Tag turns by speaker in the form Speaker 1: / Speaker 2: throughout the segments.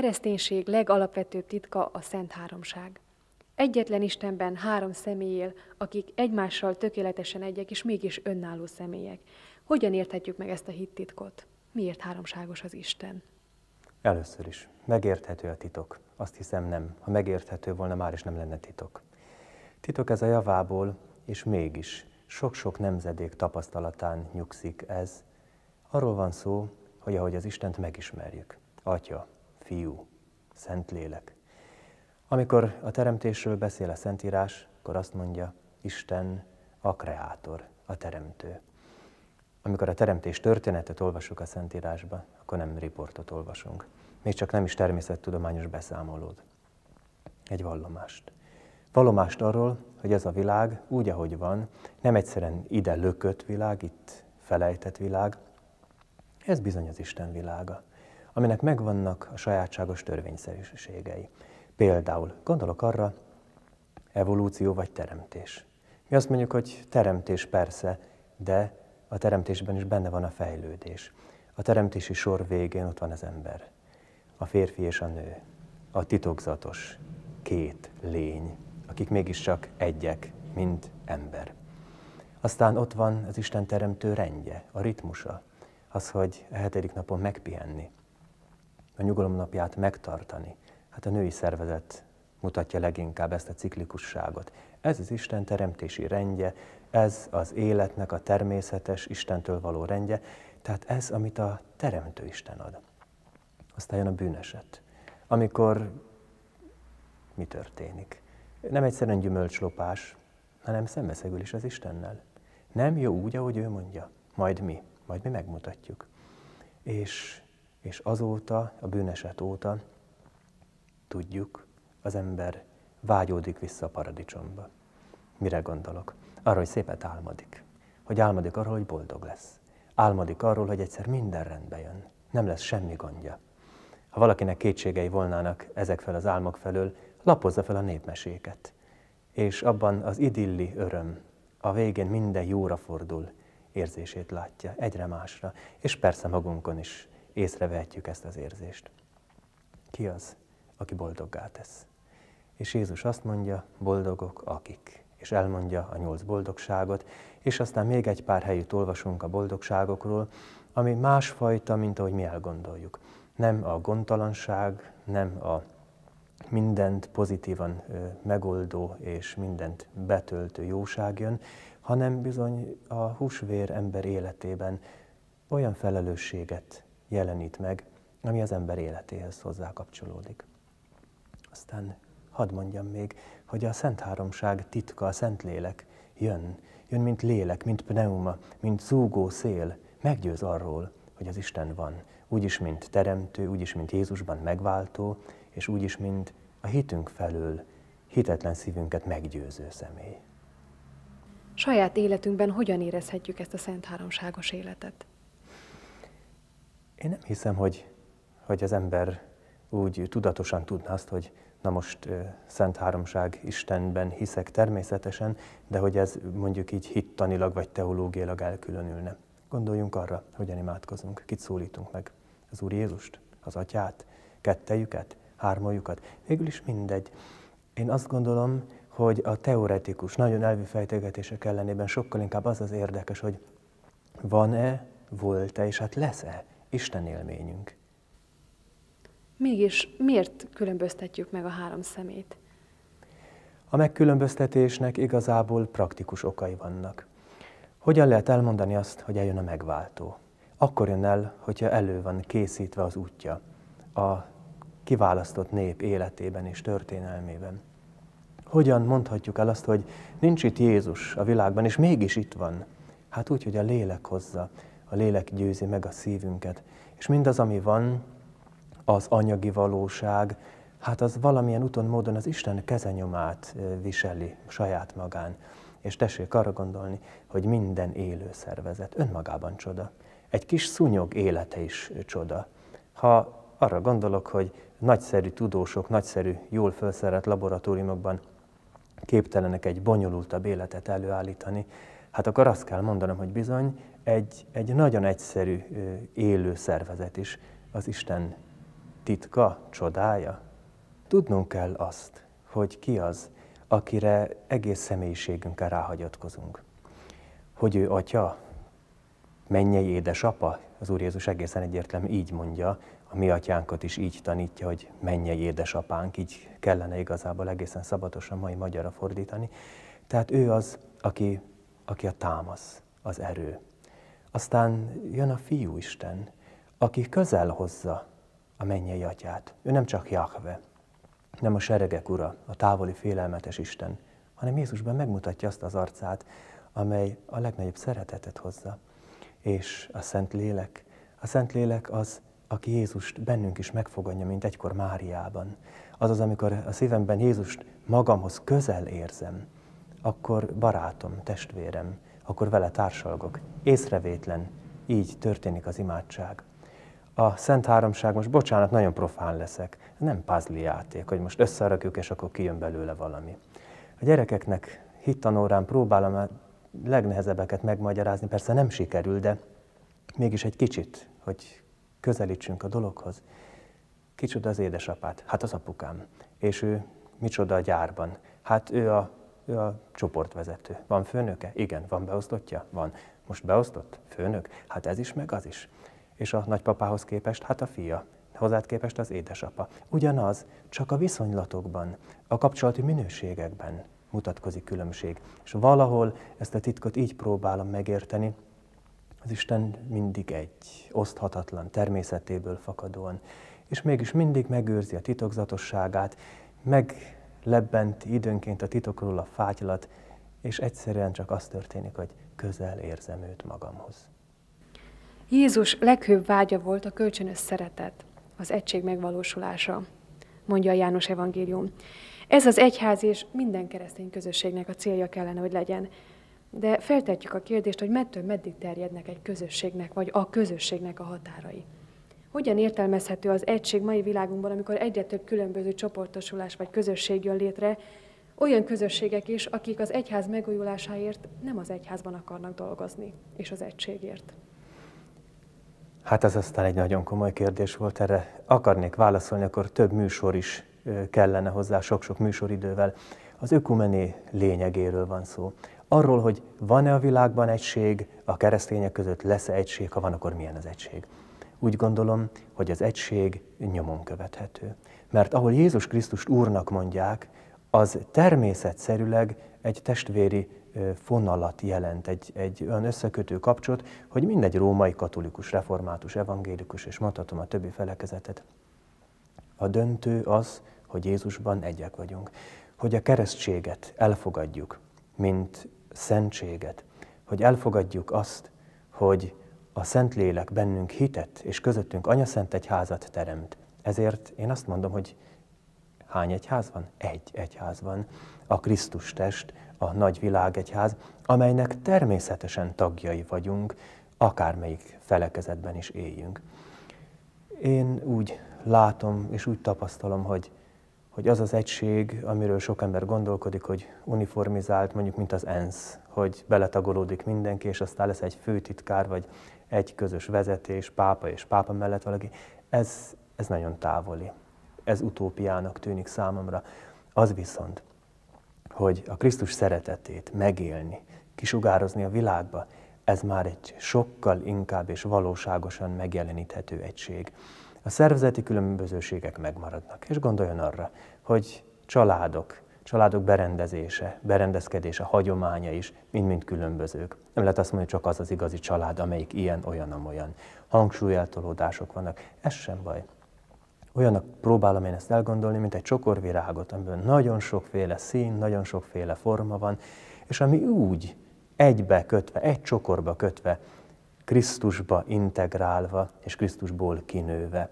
Speaker 1: kereszténység legalapvetőbb titka a Szent Háromság. Egyetlen Istenben három személy él, akik egymással tökéletesen egyek, és mégis önálló személyek. Hogyan érthetjük meg ezt a hittitkot? Miért háromságos az Isten?
Speaker 2: Először is. Megérthető a titok. Azt hiszem nem. Ha megérthető volna, már is nem lenne titok. Titok ez a javából, és mégis sok-sok nemzedék tapasztalatán nyugszik ez. Arról van szó, hogy ahogy az Istent megismerjük. Atya, Fiú, Szentlélek. Amikor a teremtésről beszél a Szentírás, akkor azt mondja, Isten a kreátor, a teremtő. Amikor a teremtés történetet olvasunk a Szentírásba, akkor nem riportot olvasunk. Még csak nem is természettudományos beszámolód. Egy vallomást. Vallomást arról, hogy ez a világ úgy, ahogy van, nem egyszerűen ide lökött világ, itt felejtett világ, ez bizony az Isten világa aminek megvannak a sajátságos törvényszerűségei. Például gondolok arra, evolúció vagy teremtés. Mi azt mondjuk, hogy teremtés persze, de a teremtésben is benne van a fejlődés. A teremtési sor végén ott van az ember, a férfi és a nő, a titokzatos két lény, akik mégiscsak egyek, mint ember. Aztán ott van az Isten teremtő rendje, a ritmusa, az, hogy a hetedik napon megpihenni, a nyugalom napját megtartani. Hát a női szervezet mutatja leginkább ezt a ciklikusságot. Ez az Isten teremtési rendje, ez az életnek a természetes Istentől való rendje, tehát ez, amit a Teremtő Isten ad. Aztán jön a bűneset, amikor mi történik? Nem egyszerűen gyümölcslopás, hanem is az Istennel. Nem jó úgy, ahogy ő mondja. Majd mi? Majd mi megmutatjuk. És és azóta, a bűneset óta tudjuk, az ember vágyódik vissza a paradicsomba. Mire gondolok? Arra, hogy szépet álmodik. Hogy álmodik arról, hogy boldog lesz. Álmodik arról, hogy egyszer minden rendbe jön. Nem lesz semmi gondja. Ha valakinek kétségei volnának ezek fel az álmok felől, lapozza fel a népmeséket. És abban az idilli öröm, a végén minden jóra fordul érzését látja, egyre másra. És persze magunkon is észrevehetjük ezt az érzést. Ki az, aki boldoggá tesz? És Jézus azt mondja, boldogok akik. És elmondja a nyolc boldogságot, és aztán még egy pár helyütt olvasunk a boldogságokról, ami másfajta, mint ahogy mi elgondoljuk. Nem a gondtalanság, nem a mindent pozitívan megoldó és mindent betöltő jóság jön, hanem bizony a húsvér ember életében olyan felelősséget jelenít meg, ami az ember életéhez hozzá kapcsolódik. Aztán hadd mondjam még, hogy a Szent Háromság titka, a Szentlélek jön, jön mint lélek, mint pneuma, mint zúgó szél, meggyőz arról, hogy az Isten van, úgyis, mint teremtő, úgyis, mint Jézusban megváltó, és úgyis, mint a hitünk felől hitetlen szívünket meggyőző személy.
Speaker 1: Saját életünkben hogyan érezhetjük ezt a szent háromságos életet?
Speaker 2: Én nem hiszem, hogy, hogy az ember úgy tudatosan tudná azt, hogy na most uh, Szent Háromság Istenben hiszek természetesen, de hogy ez mondjuk így hittanilag vagy teológiailag elkülönülne. Gondoljunk arra, hogyan imádkozunk, kit szólítunk meg. Az Úr Jézust, az Atyát, kettejüket, hármójukat. Végül is mindegy. Én azt gondolom, hogy a teoretikus, nagyon elvű fejtegetések ellenében sokkal inkább az az érdekes, hogy van-e, volt-e, és hát lesz-e Isten élményünk.
Speaker 1: Mégis miért különböztetjük meg a három szemét?
Speaker 2: A megkülönböztetésnek igazából praktikus okai vannak. Hogyan lehet elmondani azt, hogy eljön a megváltó? Akkor jön el, hogyha elő van készítve az útja a kiválasztott nép életében és történelmében. Hogyan mondhatjuk el azt, hogy nincs itt Jézus a világban, és mégis itt van? Hát úgy, hogy a lélek hozza, a lélek győzi meg a szívünket. És mindaz, ami van, az anyagi valóság, hát az valamilyen úton, módon az Isten kezenyomát viseli saját magán. És tessék arra gondolni, hogy minden élő szervezet önmagában csoda. Egy kis szúnyog élete is csoda. Ha arra gondolok, hogy nagyszerű tudósok, nagyszerű, jól felszerelt laboratóriumokban képtelenek egy bonyolultabb életet előállítani, hát akkor azt kell mondanom, hogy bizony egy, egy nagyon egyszerű élő szervezet is az Isten titka, csodája. Tudnunk kell azt, hogy ki az, akire egész személyiségünkkel ráhagyatkozunk. Hogy ő atya, mennyei édesapa, az Úr Jézus egészen egyértelműen így mondja, a mi atyánkat is így tanítja, hogy mennyei édesapánk, így kellene igazából egészen szabatosan mai magyarra fordítani. Tehát ő az, aki, aki a támasz, az erő, aztán jön a fiú Isten, aki közel hozza a mennyei atyát. Ő nem csak Jahve, nem a seregek ura, a távoli félelmetes Isten, hanem Jézusban megmutatja azt az arcát, amely a legnagyobb szeretetet hozza. És a Szent Lélek, a Szent Lélek az, aki Jézust bennünk is megfogadja, mint egykor Máriában. Azaz, amikor a szívemben Jézust magamhoz közel érzem, akkor barátom, testvérem, akkor vele társalgok. Észrevétlen. Így történik az imádság. A Szent Háromság, most bocsánat, nagyon profán leszek. nem puzzle játék, hogy most összerakjuk, és akkor kijön belőle valami. A gyerekeknek hittanórán próbálom a legnehezebbeket megmagyarázni, persze nem sikerül, de mégis egy kicsit, hogy közelítsünk a dologhoz. Kicsoda az édesapát? Hát az apukám. És ő micsoda a gyárban? Hát ő a ő a csoportvezető. Van főnöke? Igen. Van beosztottja? Van. Most beosztott? Főnök? Hát ez is, meg az is. És a nagypapához képest, hát a fia. Hozzád képest az édesapa. Ugyanaz, csak a viszonylatokban, a kapcsolati minőségekben mutatkozik különbség. És valahol ezt a titkot így próbálom megérteni, az Isten mindig egy, oszthatatlan, természetéből fakadóan, és mégis mindig megőrzi a titokzatosságát, meg lebbent időnként a titokról a fátylat, és egyszerűen csak az történik, hogy közel érzem őt magamhoz.
Speaker 1: Jézus leghőbb vágya volt a kölcsönös szeretet, az egység megvalósulása, mondja a János Evangélium. Ez az egyház és minden keresztény közösségnek a célja kellene, hogy legyen. De feltetjük a kérdést, hogy mettől meddig terjednek egy közösségnek, vagy a közösségnek a határai. Hogyan értelmezhető az egység mai világunkban, amikor egyre több különböző csoportosulás vagy közösség jön létre, olyan közösségek is, akik az egyház megújulásáért nem az egyházban akarnak dolgozni, és az egységért?
Speaker 2: Hát ez aztán egy nagyon komoly kérdés volt erre. Akarnék válaszolni, akkor több műsor is kellene hozzá, sok-sok műsoridővel. Az ökumené lényegéről van szó. Arról, hogy van-e a világban egység, a keresztények között lesz-e egység, ha van, akkor milyen az egység úgy gondolom, hogy az egység nyomon követhető. Mert ahol Jézus Krisztust Úrnak mondják, az természetszerűleg egy testvéri fonalat jelent, egy, egy olyan összekötő kapcsot, hogy mindegy római katolikus, református, evangélikus, és mondhatom a többi felekezetet. A döntő az, hogy Jézusban egyek vagyunk. Hogy a keresztséget elfogadjuk, mint szentséget. Hogy elfogadjuk azt, hogy a Szentlélek bennünk hitet, és közöttünk anya Szent egyházat teremt. Ezért én azt mondom, hogy hány egyház van? Egy egyház van. A Krisztus test, a nagy világegyház, amelynek természetesen tagjai vagyunk, akármelyik felekezetben is éljünk. Én úgy látom és úgy tapasztalom, hogy hogy az az egység, amiről sok ember gondolkodik, hogy uniformizált, mondjuk mint az ENSZ, hogy beletagolódik mindenki, és aztán lesz egy főtitkár, vagy egy közös vezetés, pápa és pápa mellett valaki, ez, ez nagyon távoli. Ez utópiának tűnik számomra. Az viszont, hogy a Krisztus szeretetét megélni, kisugározni a világba, ez már egy sokkal inkább és valóságosan megjeleníthető egység a szervezeti különbözőségek megmaradnak. És gondoljon arra, hogy családok, családok berendezése, berendezkedése, hagyománya is mind-mind különbözők. Nem lehet azt mondani, hogy csak az az igazi család, amelyik ilyen, olyan, amolyan. Hangsúlyeltolódások vannak, ez sem baj. Olyanak próbálom én ezt elgondolni, mint egy csokorvirágot, amiben nagyon sokféle szín, nagyon sokféle forma van, és ami úgy egybe kötve, egy csokorba kötve Krisztusba integrálva és Krisztusból kinőve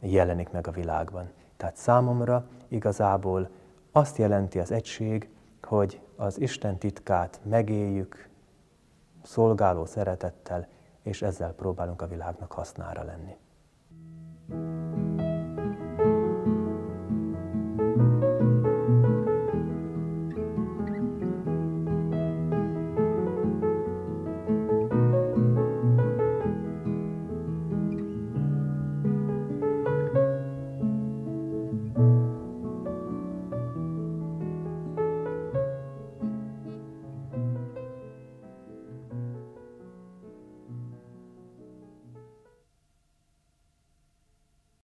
Speaker 2: jelenik meg a világban. Tehát számomra igazából azt jelenti az egység, hogy az Isten titkát megéljük szolgáló szeretettel, és ezzel próbálunk a világnak hasznára lenni.